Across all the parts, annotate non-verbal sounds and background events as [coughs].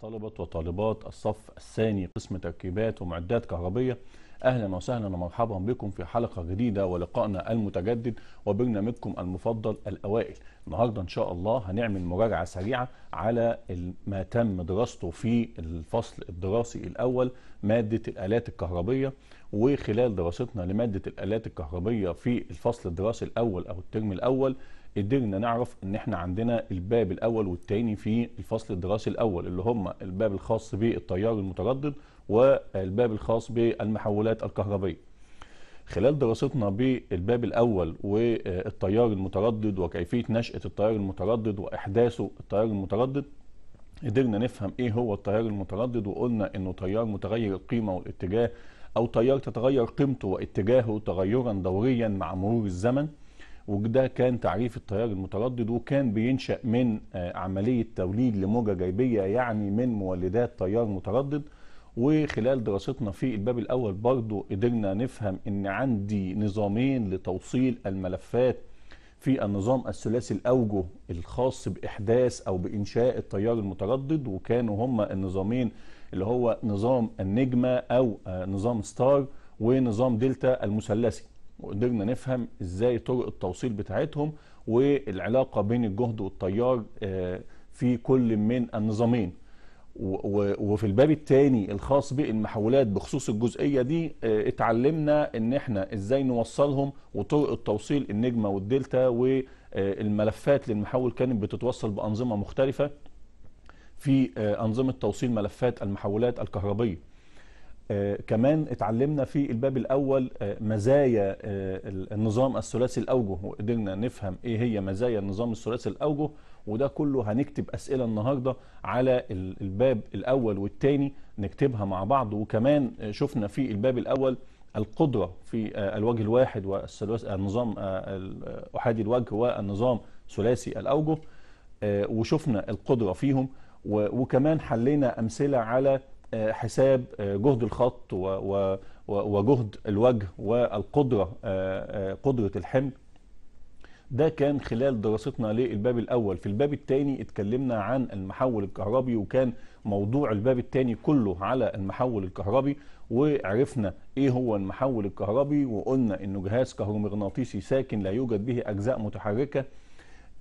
طلبة وطالبات الصف الثاني قسم تركيبات ومعدات كهربية أهلا وسهلا ومرحبا بكم في حلقة جديدة ولقائنا المتجدد وبرنامجكم المفضل الأوائل النهاردة إن شاء الله هنعمل مراجعة سريعة على ما تم دراسته في الفصل الدراسي الأول مادة الآلات الكهربية وخلال دراستنا لمادة الآلات الكهربية في الفصل الدراسي الأول أو الترم الأول قدرنا نعرف ان احنا عندنا الباب الاول والثاني في الفصل الدراسي الاول اللي هم الباب الخاص بالتيار المتردد والباب الخاص بالمحولات الكهربية خلال دراستنا بالباب الاول والتيار المتردد وكيفيه نشاه التيار المتردد واحداثه التيار المتردد قدرنا نفهم ايه هو التيار المتردد وقلنا انه تيار متغير القيمه والاتجاه او تيار تتغير قيمته واتجاهه تغيرا دوريا مع مرور الزمن وده كان تعريف التيار المتردد وكان بينشأ من آه، عملية توليد لموجة جايبية يعني من مولدات تيار متردد وخلال دراستنا في الباب الأول برضو قدرنا نفهم أن عندي نظامين لتوصيل الملفات في النظام الثلاثي الأوجه الخاص بإحداث أو بإنشاء التيار المتردد وكانوا هما النظامين اللي هو نظام النجمة أو آه، نظام ستار ونظام دلتا المثلثي وقدرنا نفهم ازاي طرق التوصيل بتاعتهم والعلاقه بين الجهد والتيار آه، في كل من النظامين وفي الباب الثاني الخاص بالمحولات بخصوص الجزئيه دي آه، اتعلمنا ان احنا ازاي نوصلهم وطرق التوصيل النجمه والدلتا والملفات آه، للمحول كانت بتتوصل بانظمه مختلفه في انظمه توصيل ملفات المحولات الكهربيه آه، كمان اتعلمنا في الباب الاول آه، مزايا آه، النظام الثلاثي الاوجه وقدرنا نفهم ايه هي مزايا النظام الثلاثي الاوجه وده كله هنكتب اسئله النهارده على الباب الاول والثاني نكتبها مع بعض وكمان شفنا في الباب الاول القدره في الوجه الواحد والثلاثي النظام احادي الوجه والنظام ثلاثي الاوجه وشفنا القدره فيهم وكمان حلينا امثله على آه، حساب آه، جهد الخط وجهد الوجه والقدرة آه، قدرة الحمل ده كان خلال دراستنا للباب الأول في الباب الثاني اتكلمنا عن المحول الكهربي وكان موضوع الباب الثاني كله على المحول الكهربي وعرفنا ايه هو المحول الكهربي وقلنا انه جهاز كهرومغناطيسي ساكن لا يوجد به اجزاء متحركه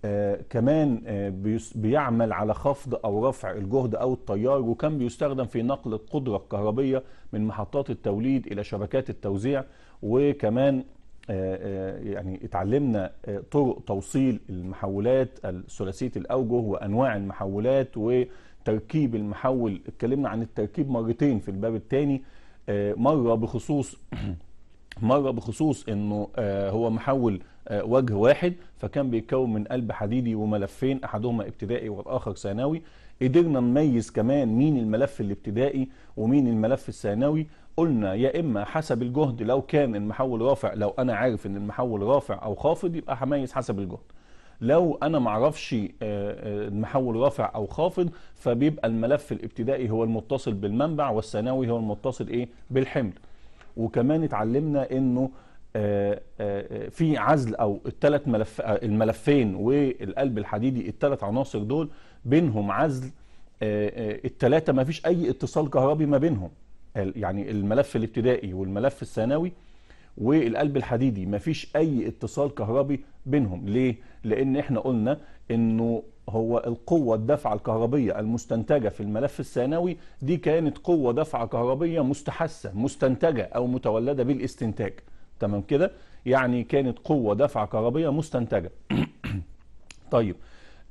آه، كمان آه، بيعمل على خفض او رفع الجهد او التيار وكان بيستخدم في نقل القدره الكهربيه من محطات التوليد الى شبكات التوزيع وكمان آه، يعني اتعلمنا طرق توصيل المحولات الثلاثيه الاوجه وانواع المحولات وتركيب المحول اتكلمنا عن التركيب مرتين في الباب الثاني مره بخصوص [clears throat] مرة بخصوص انه آه، هو محول آه، وجه واحد فكان بيتكون من قلب حديدي وملفين احدهما ابتدائي والاخر ثانوي قدرنا نميز كمان مين الملف الابتدائي ومين الملف الثانوي قلنا يا اما حسب الجهد لو كان المحول رافع لو انا عارف ان المحول رافع او خافض يبقى هميز حسب الجهد لو انا معرفش آه، المحول رافع او خافض فبيبقى الملف الابتدائي هو المتصل بالمنبع والثانوي هو المتصل ايه بالحمل وكمان اتعلمنا انه آه، آه، آه، في عزل او الثلاث ملف الملفين والقلب الحديدي الثلاث عناصر دول بينهم عزل الثلاثه ما فيش اي اتصال كهربي ما بينهم يعني الملف الابتدائي والملف الثانوي والقلب الحديدي ما فيش اي اتصال كهربي بينهم ليه لان احنا قلنا انه هو القوة الدفعة الكهربية المستنتجة في الملف الثانوي دي كانت قوة دفعة كهربية مستحسة مستنتجة أو متولدة بالاستنتاج تمام كده يعني كانت قوة دفعة كهربية مستنتجة [coughs] طيب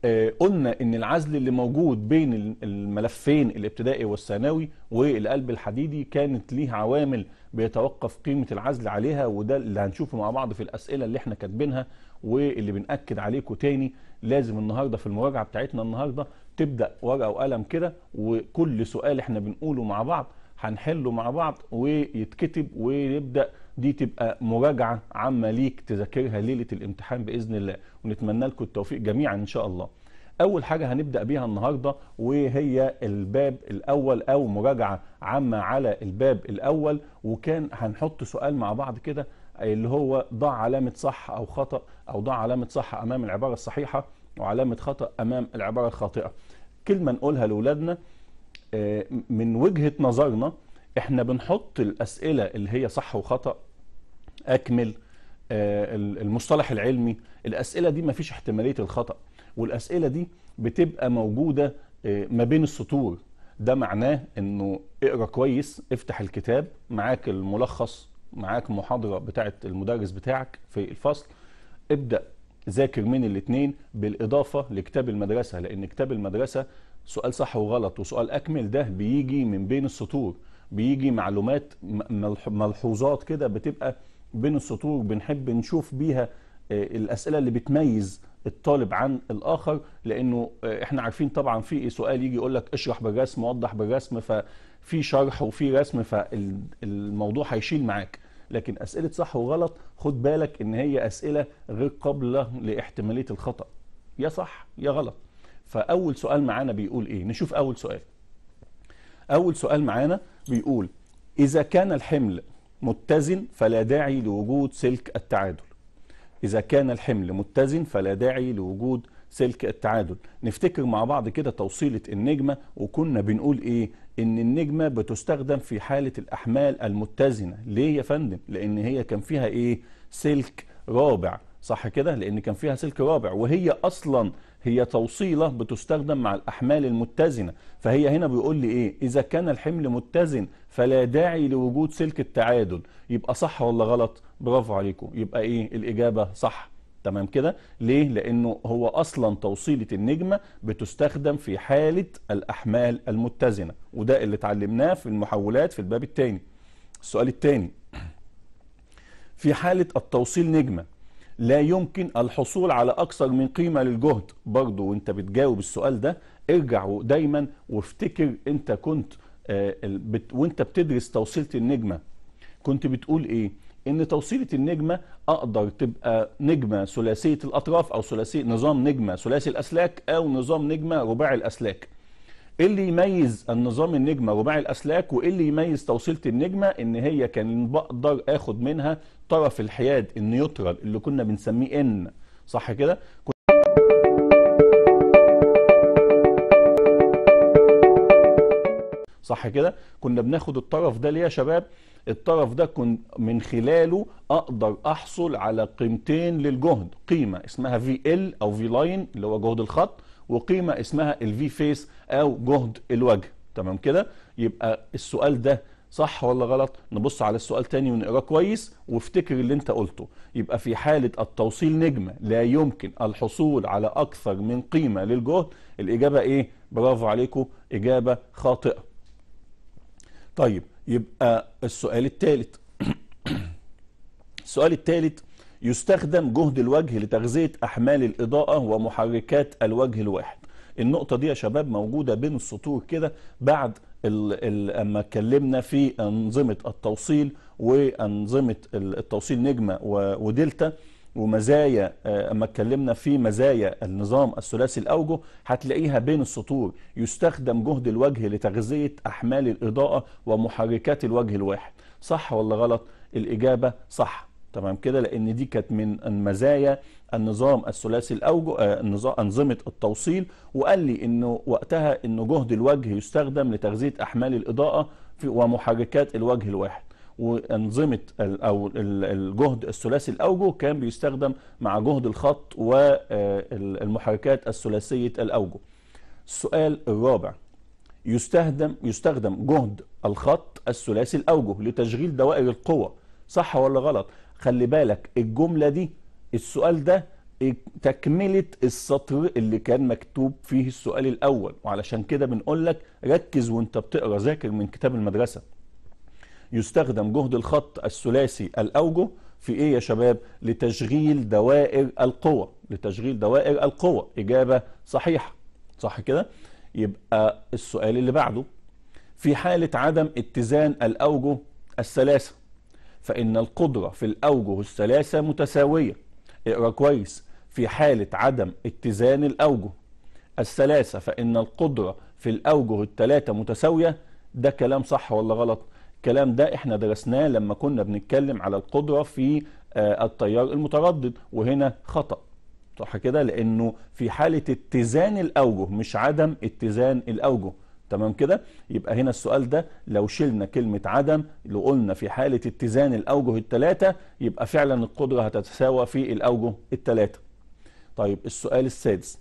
آه، قلنا ان العزل اللي موجود بين الملفين الابتدائي والثانوي والقلب الحديدي كانت ليه عوامل بيتوقف قيمة العزل عليها وده اللي هنشوفه مع بعض في الأسئلة اللي احنا كاتبينها واللي بنأكد عليكم تاني لازم النهارده في المراجعه بتاعتنا النهارده تبدا ورقه وقلم كده وكل سؤال احنا بنقوله مع بعض هنحله مع بعض ويتكتب ويبدا دي تبقى مراجعه عامه ليك تذاكرها ليله الامتحان باذن الله ونتمنى لكم التوفيق جميعا ان شاء الله. اول حاجه هنبدا بيها النهارده وهي الباب الاول او مراجعه عامه على الباب الاول وكان هنحط سؤال مع بعض كده اللي هو ضع علامه صح او خطا او ضع علامه صح امام العباره الصحيحه وعلامه خطا امام العباره الخاطئه كلمه نقولها لاولادنا آه، من وجهه نظرنا احنا بنحط الاسئله اللي هي صح وخطا اكمل آه، المصطلح العلمي الاسئله دي مفيش احتماليه الخطا والاسئله دي بتبقى موجوده آه، ما بين السطور ده معناه انه اقرا كويس افتح الكتاب معاك الملخص معاك محاضره بتاعه المدرس بتاعك في الفصل ابدا ذاكر من الاثنين بالاضافه لكتاب المدرسه لان كتاب المدرسه سؤال صح وغلط وسؤال اكمل ده بيجي من بين السطور بيجي معلومات ملحوظات كده بتبقى بين السطور بنحب نشوف بيها آه، الاسئله اللي بتميز الطالب عن الاخر لانه آه، احنا عارفين طبعا في إيه، سؤال يجي يقول لك اشرح بالرسم ووضح بالرسم ف في شرح وفي رسم فالموضوع هيشيل معاك لكن اسئله صح وغلط خد بالك ان هي اسئله غير قابله لاحتماليه الخطا يا صح يا غلط فاول سؤال معانا بيقول ايه نشوف اول سؤال اول سؤال معانا بيقول اذا كان الحمل متزن فلا داعي لوجود سلك التعادل اذا كان الحمل متزن فلا داعي لوجود سلك التعادل نفتكر مع بعض كده توصيلة النجمة وكنا بنقول ايه ان النجمة بتستخدم في حالة الاحمال المتزنة ليه يا فندم لان هي كان فيها ايه سلك رابع صح كده لان كان فيها سلك رابع وهي اصلا هي توصيلة بتستخدم مع الأحمال المتزنة فهي هنا بيقول لي إيه إذا كان الحمل متزن فلا داعي لوجود سلك التعادل يبقى صح ولا غلط برافو عليكم يبقى إيه الإجابة صح تمام كده ليه لانه هو اصلا توصيله النجمه بتستخدم في حاله الاحمال المتزنه وده اللي اتعلمناه في المحولات في الباب الثاني السؤال الثاني في حاله التوصيل نجمه لا يمكن الحصول على اكثر من قيمه للجهد برضه وانت بتجاوب السؤال ده ارجع دايما وافتكر انت كنت آه وانت بتدرس توصيله النجمه كنت بتقول ايه ان توصيله النجمه اقدر تبقى نجمه ثلاثيه الاطراف او ثلاثي نظام نجمه ثلاثي الاسلاك او نظام نجمه رباعي الاسلاك ايه اللي يميز النظام النجمه رباعي الاسلاك وايه اللي يميز توصيله النجمه ان هي كان بقدر اخد منها طرف الحياد النيوترال اللي كنا بنسميه ان صح كده صح كده كنا بناخد الطرف ده ليه يا شباب الطرف ده كنت من خلاله اقدر احصل على قيمتين للجهد قيمه اسمها في ال او في لاين اللي هو جهد الخط وقيمه اسمها الفي فيس او جهد الوجه تمام كده يبقى السؤال ده صح ولا غلط نبص على السؤال تاني ونقراه كويس وافتكر اللي انت قلته يبقى في حالة التوصيل نجمة لا يمكن الحصول على أكثر من قيمة للجهد الإجابة إيه؟ برافو عليكم إجابة خاطئة طيب يبقى السؤال الثالث [clears throat] السؤال الثالث يستخدم جهد الوجه لتغذية أحمال الإضاءة ومحركات الوجه الواحد النقطة دي يا شباب موجودة بين السطور كده بعد اما اتكلمنا في أنظمة التوصيل وأنظمة التوصيل نجمة ودلتا ومزايا آه، اما اتكلمنا في مزايا النظام الثلاثي الاوجه هتلاقيها بين السطور يستخدم جهد الوجه لتغذيه احمال الاضاءه ومحركات الوجه الواحد صح ولا غلط الاجابه صح تمام كده لان دي كانت من مزايا النظام الثلاثي الاوجه آه، انظمه التوصيل وقال لي انه وقتها انه جهد الوجه يستخدم لتغذيه احمال الاضاءه ومحركات الوجه الواحد وانظمه او الجهد الثلاثي الاوجه كان بيستخدم مع جهد الخط والمحركات آه، الثلاثيه الاوجه. السؤال الرابع يستخدم يستخدم جهد الخط الثلاثي الاوجه لتشغيل دوائر القوى صح ولا غلط؟ خلي بالك الجمله دي السؤال ده تكملة السطر اللي كان مكتوب فيه السؤال الأول وعلشان كده بنقول لك ركز وانت بتقرأ ذاكر من كتاب المدرسة يستخدم جهد الخط الثلاثي الأوجه في إيه يا شباب لتشغيل دوائر القوة لتشغيل دوائر القوة إجابة صحيحة صح كده يبقى السؤال اللي بعده في حالة عدم اتزان الأوجه الثلاثة فإن القدرة في الأوجه الثلاثة متساوية اقرأ كويس في حالة عدم اتزان الأوجه الثلاثة فإن القدرة في الأوجه الثلاثة متساوية ده كلام صح ولا غلط؟ الكلام ده احنا درسناه لما كنا بنتكلم على القدرة في آه، التيار المتردد وهنا خطأ صح كده لانه في حالة اتزان الاوجه مش عدم اتزان الاوجه تمام كده يبقى هنا السؤال ده لو شلنا كلمة عدم لو قلنا في حالة اتزان الأوجه التلاتة يبقى فعلا القدرة هتتساوى في الأوجه التلاتة طيب السؤال السادس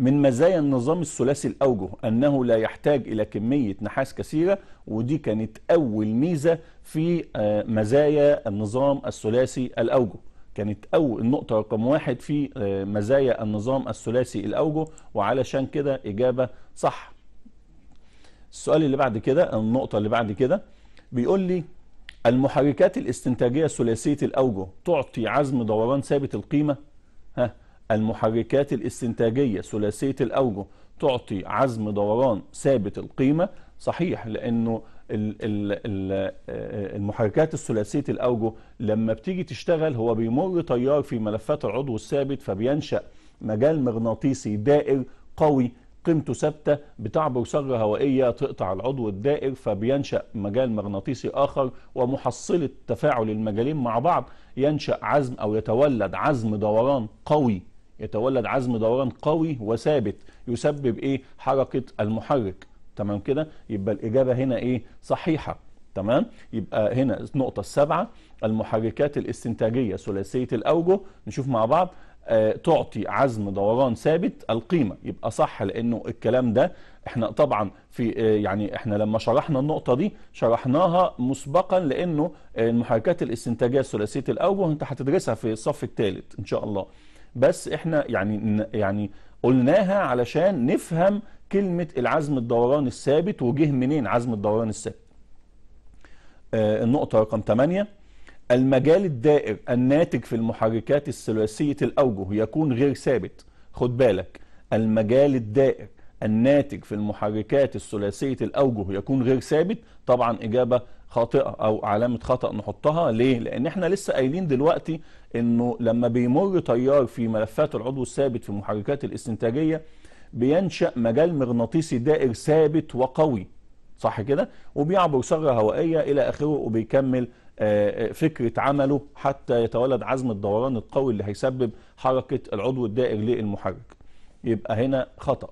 من مزايا النظام الثلاثي الأوجه أنه لا يحتاج إلى كمية نحاس كثيرة ودي كانت أول ميزة في آه، مزايا النظام الثلاثي الأوجه كانت أول النقطة رقم واحد في آه، مزايا النظام الثلاثي الأوجه وعلشان كده إجابة صح السؤال اللي بعد كده النقطة اللي بعد كده بيقول لي المحركات الاستنتاجية ثلاثية الأوجه تعطي عزم دوران ثابت القيمة ها المحركات الاستنتاجية ثلاثية الأوجه تعطي عزم دوران ثابت القيمة صحيح لأنه المحركات الثلاثية الأوجه لما بتيجي تشتغل هو بيمر تيار في ملفات العضو الثابت فبينشأ مجال مغناطيسي دائر قوي قيمته ثابته بتعبر ثغره هوائيه تقطع العضو الدائر فبينشا مجال مغناطيسي اخر ومحصله تفاعل المجالين مع بعض ينشا عزم او يتولد عزم دوران قوي يتولد عزم دوران قوي وثابت يسبب ايه حركه المحرك تمام كده يبقى الاجابه هنا ايه صحيحه تمام يبقى هنا النقطه السابعه المحركات الاستنتاجيه ثلاثيه الاوجه نشوف مع بعض آه، تعطي عزم دوران ثابت القيمه يبقى صح لانه الكلام ده احنا طبعا في آه، يعني احنا لما شرحنا النقطه دي شرحناها مسبقا لانه المحركات الاستنتاجيه ثلاثيه الاوجه انت هتدرسها في الصف الثالث ان شاء الله بس احنا يعني يعني قلناها علشان نفهم كلمة العزم الدوران الثابت وجه منين عزم الدوران الثابت آه النقطة رقم 8 المجال الدائر الناتج في المحركات الثلاثية الأوجه يكون غير ثابت خد بالك المجال الدائر الناتج في المحركات الثلاثية الأوجه يكون غير ثابت طبعا إجابة خاطئه او علامه خطا نحطها ليه لان احنا لسه قايلين دلوقتي انه لما بيمر تيار في ملفات العضو الثابت في المحركات الاستنتاجيه بينشا مجال مغناطيسي دائر ثابت وقوي صح كده وبيعبر ثغره هوائيه الى اخره وبيكمل آه، آه، فكره عمله حتى يتولد عزم الدوران القوي اللي هيسبب حركه العضو الدائر للمحرك يبقى هنا خطا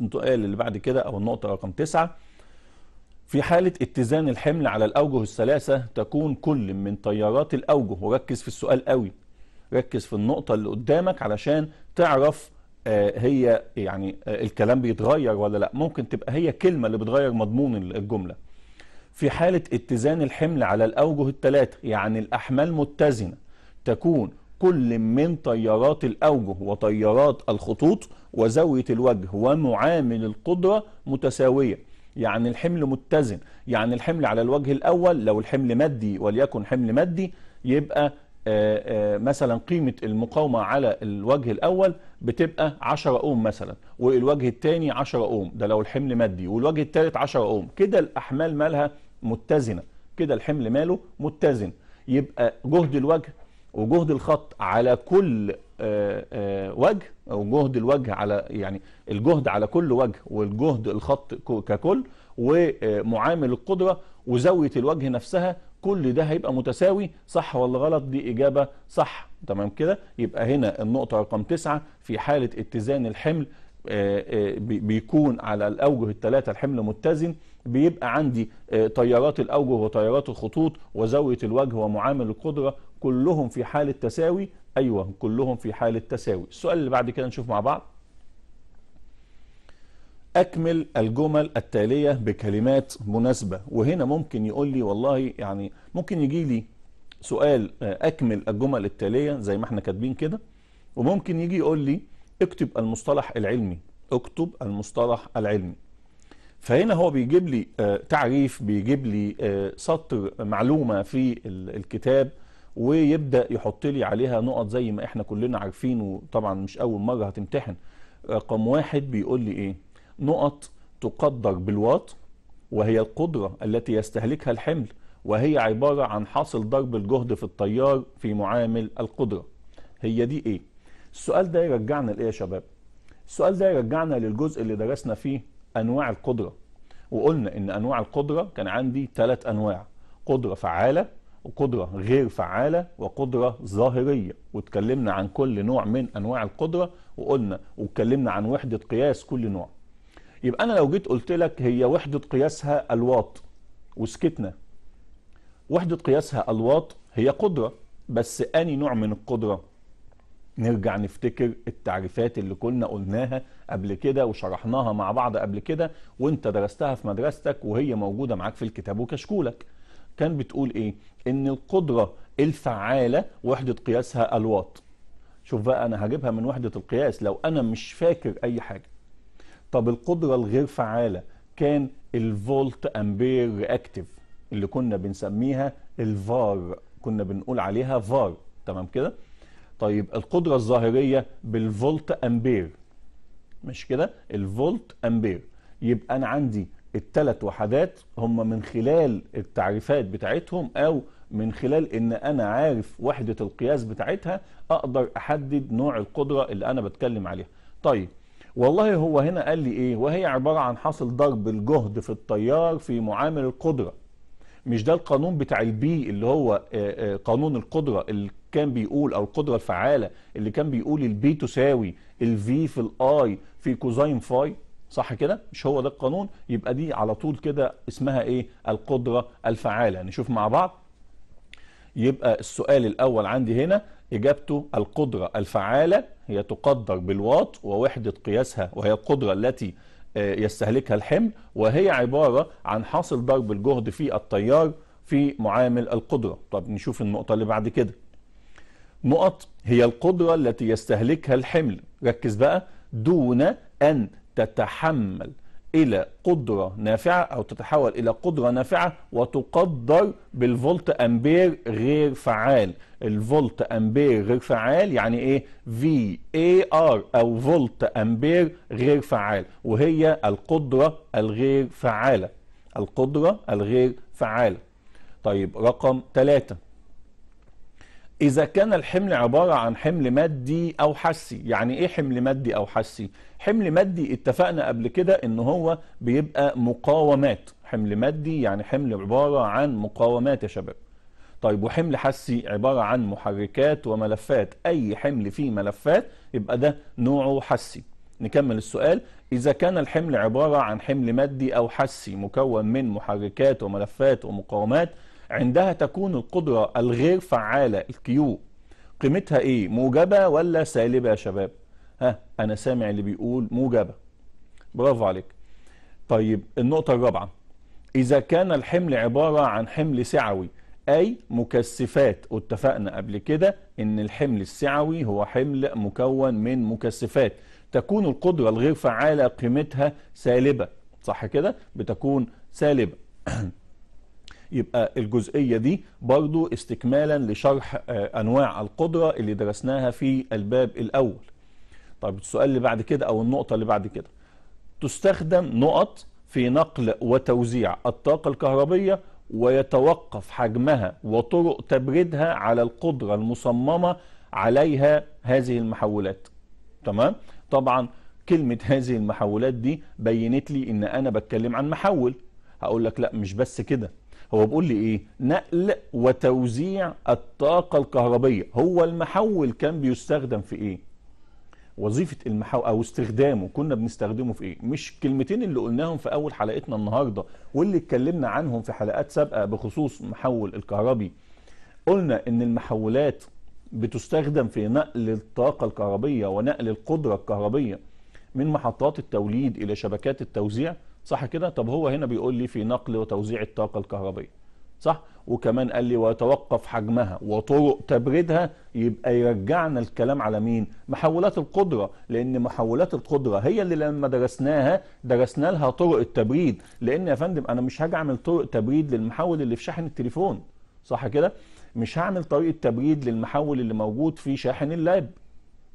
السؤال اللي بعد كده او النقطه رقم تسعه في حالة اتزان الحمل على الأوجه الثلاثة تكون كل من تيارات الأوجه وركز في السؤال قوي ركز في النقطة اللي قدامك علشان تعرف آه، هي يعني آه، الكلام بيتغير ولا لا ممكن تبقى هي كلمة اللي بتغير مضمون الجملة في حالة اتزان الحمل على الأوجه الثلاثة يعني الأحمال متزنة تكون كل من تيارات الأوجه وتيارات الخطوط وزاوية الوجه ومعامل القدرة متساوية يعني الحمل متزن يعني الحمل على الوجه الأول لو الحمل مادي وليكن حمل مادي يبقى آه، آه، مثلا قيمة المقاومة على الوجه الأول بتبقى 10 أوم مثلا والوجه الثاني 10 أوم ده لو الحمل مادي والوجه الثالث 10 أوم كده الأحمال مالها متزنة كده الحمل ماله متزن يبقى جهد الوجه وجهد الخط على كل آه، آه، وجه او جهد الوجه على يعني الجهد على كل وجه والجهد الخط ككل ومعامل القدره وزاويه الوجه نفسها كل ده هيبقى متساوي صح ولا غلط دي اجابه صح تمام كده يبقى هنا النقطه رقم تسعه في حاله اتزان الحمل آه، بيكون على الاوجه الثلاثه الحمل متزن بيبقى عندي تيارات الاوجه وتيارات الخطوط وزاويه الوجه ومعامل القدره كلهم في حاله تساوي أيوة كلهم في حالة تساوي السؤال اللي بعد كده نشوف مع بعض أكمل الجمل التالية بكلمات مناسبة وهنا ممكن يقول لي والله يعني ممكن يجي لي سؤال آه، أكمل الجمل التالية زي ما احنا كاتبين كده وممكن يجي يقول لي اكتب المصطلح العلمي اكتب المصطلح العلمي فهنا هو بيجيب لي آه، تعريف بيجيب لي آه، سطر معلومة في الكتاب ويبدا يحط لي عليها نقط زي ما احنا كلنا عارفين وطبعا مش اول مره هتمتحن رقم واحد بيقول لي ايه نقط تقدر بالواط وهي القدره التي يستهلكها الحمل وهي عباره عن حاصل ضرب الجهد في التيار في معامل القدره هي دي ايه السؤال ده يرجعنا لايه يا شباب السؤال ده يرجعنا للجزء اللي درسنا فيه انواع القدره وقلنا ان انواع القدره كان عندي ثلاث انواع قدره فعاله قدرة غير فعالة وقدرة ظاهرية واتكلمنا عن كل نوع من أنواع القدرة وقلنا واتكلمنا عن وحدة قياس كل نوع يبقى أنا لو جيت قلت لك هي وحدة قياسها الواط وسكتنا وحدة قياسها الواط هي قدرة بس أني نوع من القدرة نرجع نفتكر التعريفات اللي كنا قلناها قبل كده وشرحناها مع بعض قبل كده وانت درستها في مدرستك وهي موجودة معاك في الكتاب وكشكولك كان بتقول ايه ان القدره الفعاله وحده قياسها الواط شوف بقى انا هجيبها من وحده القياس لو انا مش فاكر اي حاجه طب القدره الغير فعاله كان الفولت امبير رياكتيف اللي كنا بنسميها الفار كنا بنقول عليها فار تمام كده طيب القدره الظاهريه بالفولت امبير مش كده الفولت امبير يبقى انا عندي الثلاث وحدات هم من خلال التعريفات بتاعتهم او من خلال ان انا عارف وحدة القياس بتاعتها اقدر احدد نوع القدرة اللي انا بتكلم عليها طيب والله هو هنا قال لي ايه وهي عبارة عن حاصل ضرب الجهد في التيار في معامل القدرة مش ده القانون بتاع البي اللي هو آه، آه، قانون القدرة اللي كان بيقول او القدرة الفعالة اللي كان بيقول البي تساوي الفي في الاي في كوزين فاي صح كده مش هو ده القانون يبقى دي على طول كده اسمها ايه القدرة الفعالة نشوف يعني مع بعض يبقى السؤال الاول عندي هنا اجابته القدرة الفعالة هي تقدر بالواط ووحدة قياسها وهي القدرة التي آه، يستهلكها الحمل وهي عبارة عن حاصل ضرب الجهد في التيار في معامل القدرة طب نشوف النقطة اللي بعد كده نقط هي القدرة التي يستهلكها الحمل ركز بقى دون أن تتحمل الى قدره نافعه او تتحول الى قدره نافعه وتقدر بالفولت امبير غير فعال الفولت امبير غير فعال يعني ايه في اي ار او فولت امبير غير فعال وهي القدره الغير فعاله القدره الغير فعاله طيب رقم 3 إذا كان الحمل عبارة عن حمل مادي أو حسي يعني إيه حمل مادي أو حسي؟ حمل مادي اتفقنا قبل كده إن هو بيبقى مقاومات حمل مادي يعني حمل عبارة عن مقاومات يا شباب طيب وحمل حسي عبارة عن محركات وملفات أي حمل فيه ملفات يبقى ده نوعه حسي نكمل السؤال إذا كان الحمل عبارة عن حمل مادي أو حسي مكون من محركات وملفات ومقاومات عندها تكون القدرة الغير فعالة الكيو قيمتها ايه موجبة ولا سالبة يا شباب ها انا سامع اللي بيقول موجبة برافو عليك طيب النقطة الرابعة إذا كان الحمل عبارة عن حمل سعوي أي مكثفات واتفقنا قبل كده إن الحمل السعوي هو حمل مكون من مكثفات تكون القدرة الغير فعالة قيمتها سالبة صح كده بتكون سالبة [clears throat] يبقى الجزئية دي برضو استكمالا لشرح آه، أنواع القدرة اللي درسناها في الباب الأول طيب السؤال اللي بعد كده أو النقطة اللي بعد كده تستخدم نقط في نقل وتوزيع الطاقة الكهربية ويتوقف حجمها وطرق تبريدها على القدرة المصممة عليها هذه المحولات تمام طبعا كلمة [laughs] هذه المحولات دي بينت لي ان انا بتكلم عن محول هقول لك لا مش بس كده هو بيقول لي ايه نقل وتوزيع الطاقة الكهربية هو المحول كان بيستخدم في ايه وظيفة المحول او استخدامه كنا بنستخدمه في ايه مش الكلمتين اللي قلناهم في اول حلقتنا النهاردة واللي اتكلمنا عنهم في حلقات سابقة بخصوص محول الكهربي قلنا ان المحولات بتستخدم في نقل الطاقة الكهربية ونقل القدرة الكهربية من محطات التوليد الى شبكات التوزيع صح كده طب هو هنا بيقول لي في نقل وتوزيع الطاقة الكهربية صح وكمان قال لي ويتوقف حجمها وطرق تبريدها يبقى يرجعنا الكلام على مين محولات القدرة لأن محولات القدرة هي اللي لما درسناها درسنا لها طرق التبريد لأن يا فندم أنا مش هاجي أعمل طرق تبريد للمحول اللي في شاحن التليفون صح كده مش هعمل طريقة تبريد للمحول اللي موجود في شاحن اللاب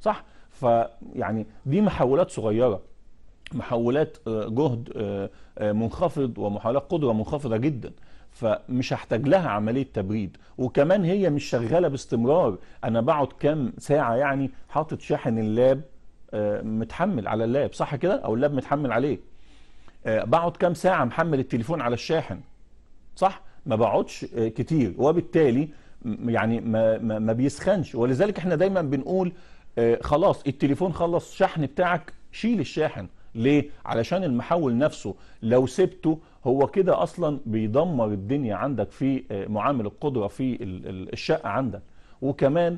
صح فيعني دي محولات صغيرة محولات آه، جهد آه، آه، منخفض ومحولات قدرة منخفضة جدا فمش هحتاج لها عملية تبريد وكمان هي مش شغالة باستمرار أنا بقعد كام ساعة يعني حاطط شاحن اللاب متحمل على اللاب صح كده أو اللاب متحمل عليه بقعد كام ساعة محمل التليفون على الشاحن صح ما بقعدش كتير وبالتالي يعني ما, ما, ما بيسخنش ولذلك احنا دايما بنقول خلاص التليفون خلص شحن بتاعك شيل الشاحن ليه علشان المحول نفسه لو سبته هو كده اصلا بيدمر الدنيا عندك في آه، معامل القدره في الشقه عندك وكمان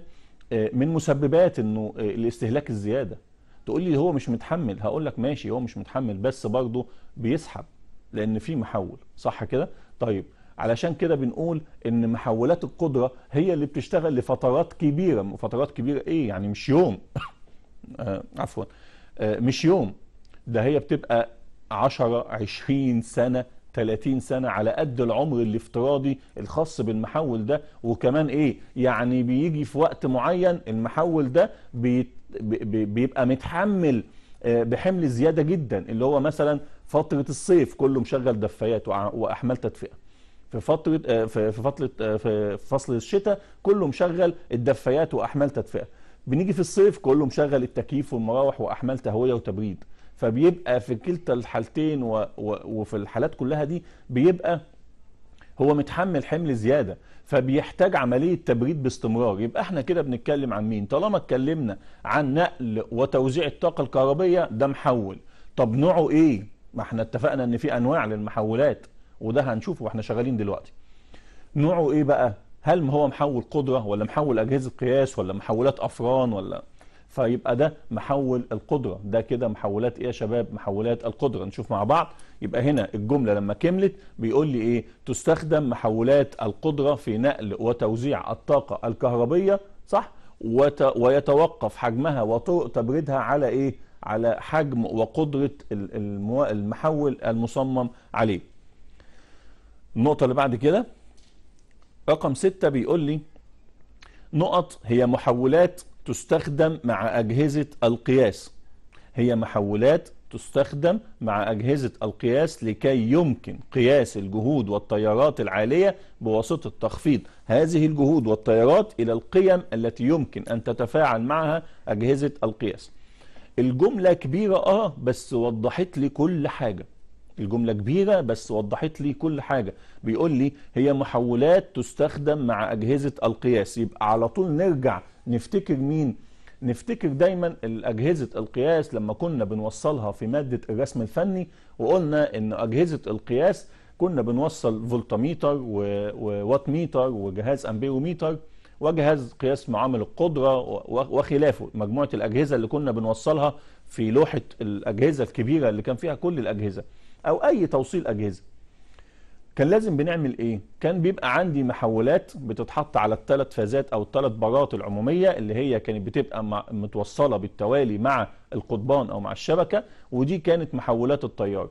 آه، من مسببات انه آه، الاستهلاك الزياده تقول لي هو مش متحمل هقول لك ماشي هو مش متحمل بس برضه بيسحب لان في محول صح كده طيب علشان كده بنقول ان محولات القدره هي اللي بتشتغل لفترات كبيره فترات كبيره ايه يعني مش يوم [coughs] آه عفوا آه مش يوم ده هي بتبقى 10 20 سنة 30 سنة على قد العمر الافتراضي الخاص بالمحول ده وكمان ايه يعني بيجي في وقت معين المحول ده بيبقى متحمل آه، بحمل زيادة جدا اللي هو مثلا فترة الصيف كله مشغل دفايات وأحمال تدفئة في فترة آه، في فترة آه، في فصل الشتاء كله مشغل الدفايات واحمال تدفئه بنيجي في الصيف كله مشغل التكييف والمراوح واحمال تهويه وتبريد فبيبقى في كلتا الحالتين و... و... وفي الحالات كلها دي بيبقى هو متحمل حمل زياده فبيحتاج عمليه تبريد باستمرار يبقى احنا كده بنتكلم عن مين طالما اتكلمنا عن نقل وتوزيع الطاقه الكهربيه ده محول طب نوعه ايه ما احنا اتفقنا ان في انواع للمحولات وده هنشوفه واحنا شغالين دلوقتي نوعه ايه بقى هل هو محول قدره ولا محول اجهزه قياس ولا محولات افران ولا فيبقى ده محول القدرة ده كده محولات ايه يا شباب محولات القدرة نشوف مع بعض يبقى هنا الجملة لما كملت بيقول لي ايه تستخدم محولات القدرة في نقل وتوزيع الطاقة الكهربية صح وت... ويتوقف حجمها وطرق تبريدها على ايه على حجم وقدرة المو... المحول المصمم عليه النقطة اللي بعد كده رقم ستة بيقول لي نقط هي محولات تستخدم مع أجهزة القياس هي محولات تستخدم مع أجهزة القياس لكي يمكن قياس الجهود والتيارات العالية بواسطة تخفيض هذه الجهود والتيارات إلى القيم التي يمكن أن تتفاعل معها أجهزة القياس الجملة كبيرة آه بس وضحت لي كل حاجة الجملة كبيرة بس وضحت لي كل حاجة بيقول لي هي محولات تستخدم مع أجهزة القياس يبقى على طول نرجع نفتكر مين نفتكر دايما أجهزة القياس لما كنا بنوصلها في مادة الرسم الفني وقلنا أن أجهزة القياس كنا بنوصل فولتميتر ووات ميتر وجهاز أمبيروميتر وجهاز قياس معامل القدرة وخلافه مجموعة الأجهزة اللي كنا بنوصلها في لوحة الأجهزة الكبيرة اللي كان فيها كل الأجهزة او اي توصيل اجهزه كان لازم بنعمل ايه كان بيبقى عندي محولات بتتحط على الثلاث فازات او الثلاث بارات العموميه اللي هي كانت بتبقى متوصله بالتوالي مع القضبان او مع الشبكه ودي كانت محولات التيار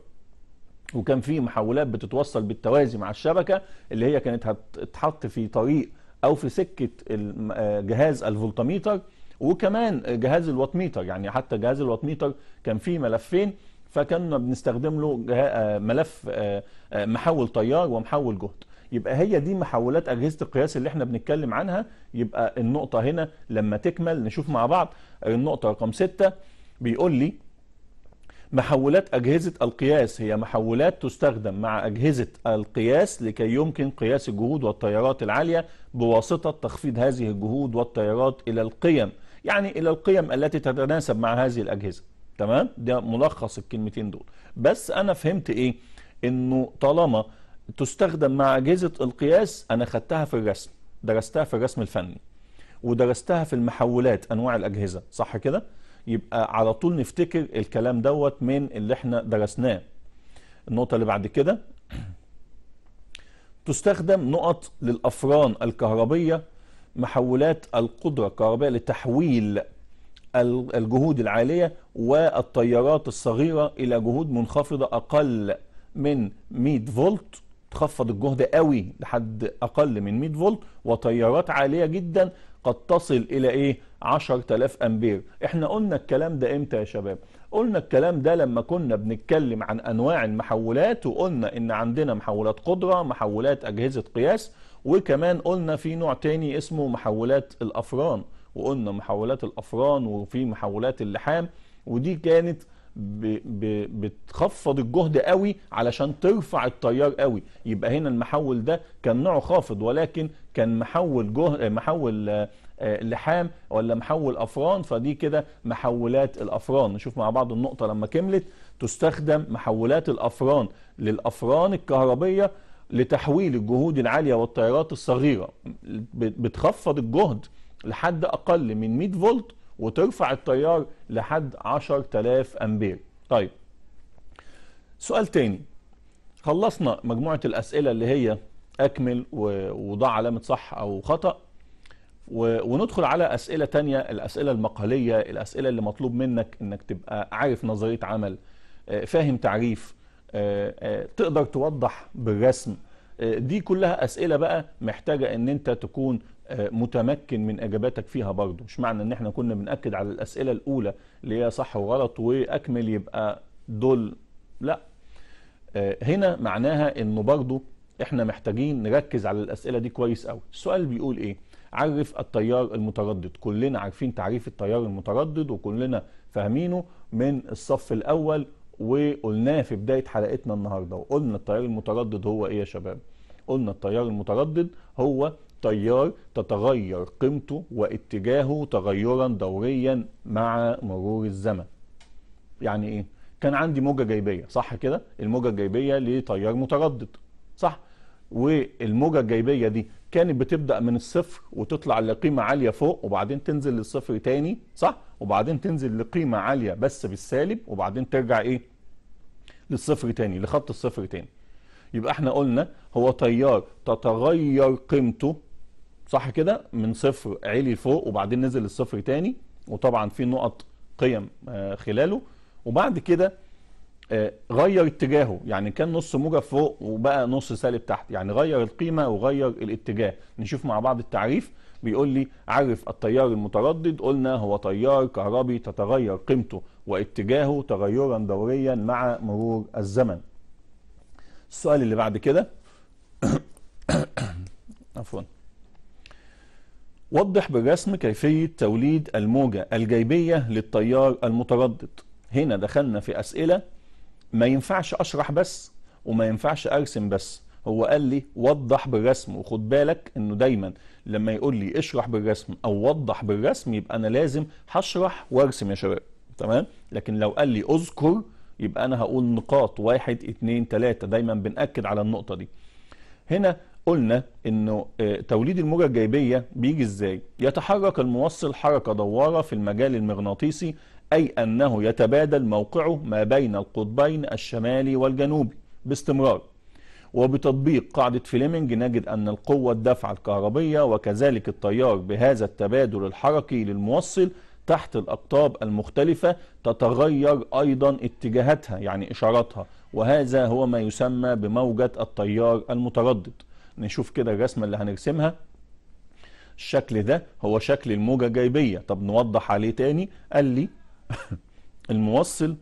وكان في محولات بتتوصل بالتوازي مع الشبكه اللي هي كانت هتتحط في طريق او في سكه آه، جهاز الفولتميتر وكمان جهاز الواتميتر يعني حتى جهاز الواتميتر كان فيه ملفين فكنا بنستخدم له آه، ملف آه، آه، محول تيار ومحول جهد يبقى هي دي محولات اجهزه القياس اللي احنا بنتكلم عنها يبقى النقطه هنا لما تكمل نشوف مع بعض النقطه رقم 6 بيقول لي محولات أجهزة القياس هي محولات تستخدم مع أجهزة القياس لكي يمكن قياس الجهود والتيارات العالية بواسطة تخفيض هذه الجهود والتيارات إلى القيم يعني إلى القيم التي تتناسب مع هذه الأجهزة تمام ده ملخص الكلمتين دول بس انا فهمت ايه انه طالما تستخدم مع اجهزه القياس انا خدتها في الرسم درستها في الرسم الفني ودرستها في المحولات انواع الاجهزه صح كده يبقى على طول نفتكر الكلام دوت من اللي احنا درسناه النقطه اللي بعد كده تستخدم نقط للافران الكهربيه محولات القدره الكهربائيه لتحويل الجهود العالية والتيارات الصغيرة إلى جهود منخفضة أقل من 100 فولت تخفض الجهد قوي لحد أقل من 100 فولت وتيارات عالية جدا قد تصل إلى إيه 10000 أمبير إحنا قلنا الكلام ده إمتى يا شباب قلنا الكلام ده لما كنا بنتكلم عن أنواع المحولات وقلنا إن عندنا محولات قدرة محولات أجهزة قياس وكمان قلنا في نوع تاني اسمه محولات الأفران وقلنا محولات الافران وفي محولات اللحام ودي كانت ب... ب... بتخفض الجهد قوي علشان ترفع التيار قوي يبقى هنا المحول ده كان نوعه خافض ولكن كان محول جهد محول آه، لحام ولا محول افران فدي كده محولات الافران نشوف مع بعض النقطه لما كملت تستخدم محولات الافران للافران الكهربيه لتحويل الجهود العاليه والتيارات الصغيره بتخفض الجهد لحد اقل من 100 فولت وترفع التيار لحد 10000 امبير طيب سؤال تاني خلصنا مجموعة الاسئلة اللي هي اكمل وضع علامة صح او خطأ وندخل على اسئلة تانية الاسئلة المقالية الاسئلة اللي مطلوب منك انك تبقى عارف نظرية عمل آه، فاهم تعريف آه، آه، تقدر توضح بالرسم دي كلها اسئله بقى محتاجه ان انت تكون متمكن من اجاباتك فيها برضه مش معنى ان احنا كنا بناكد على الاسئله الاولى اللي هي صح وغلط واكمل يبقى دول لا آه، هنا معناها انه برضه احنا محتاجين نركز على الاسئله دي كويس قوي السؤال بيقول ايه عرف التيار المتردد كلنا عارفين تعريف التيار المتردد وكلنا فاهمينه من الصف الاول وقلناه في بدايه حلقتنا النهارده وقلنا التيار المتردد هو ايه يا شباب قلنا التيار المتردد هو التيار تتغير قيمته واتجاهه تغيرا دوريا مع مرور الزمن يعني ايه كان عندي موجه جايبيه صح كده الموجه الجايبيه لتيار متردد صح والموجه الجايبيه دي كانت بتبدا من الصفر وتطلع لقيمه عاليه فوق وبعدين تنزل للصفر تاني صح وبعدين تنزل لقيمه عاليه بس بالسالب وبعدين ترجع ايه للصفر تاني لخط الصفر تاني يبقى احنا قلنا هو تيار تتغير قيمته صح كده من صفر عالي لفوق وبعدين نزل للصفر تاني وطبعا في نقط قيم آه، خلاله وبعد كده آه، غير اتجاهه يعني كان نص موجب فوق وبقى نص سالب تحت يعني غير القيمه وغير الاتجاه نشوف مع بعض التعريف بيقول لي عرف التيار المتردد قلنا هو تيار كهربي تتغير قيمته واتجاهه تغيرا دوريا مع مرور الزمن السؤال اللي بعد كده [coughs] عفوا وضح بالرسم كيفية توليد الموجة الجيبية للتيار المتردد هنا دخلنا في أسئلة ما ينفعش أشرح بس وما ينفعش أرسم بس هو قال لي وضح بالرسم وخد بالك انه دايما لما يقول لي اشرح بالرسم او وضح بالرسم يبقى انا لازم هشرح وارسم يا شباب تمام لكن لو قال لي اذكر يبقى انا هقول نقاط واحد اتنين تلاتة دايما بنأكد على النقطة دي هنا قلنا انه آه، توليد الموجة الجيبيه بيجي ازاي يتحرك الموصل حركة دوارة في المجال المغناطيسي اي انه يتبادل موقعه ما بين القطبين الشمالي والجنوبي باستمرار وبتطبيق قاعدة فليمنج نجد أن القوة الدفع الكهربية وكذلك التيار بهذا التبادل الحركي للموصل تحت الأقطاب المختلفة تتغير أيضا اتجاهاتها يعني إشاراتها وهذا هو ما يسمى بموجة التيار المتردد نشوف كده الرسمة اللي هنرسمها الشكل ده هو شكل الموجة الجايبية طب نوضح عليه تاني قال لي [laughs] الموصل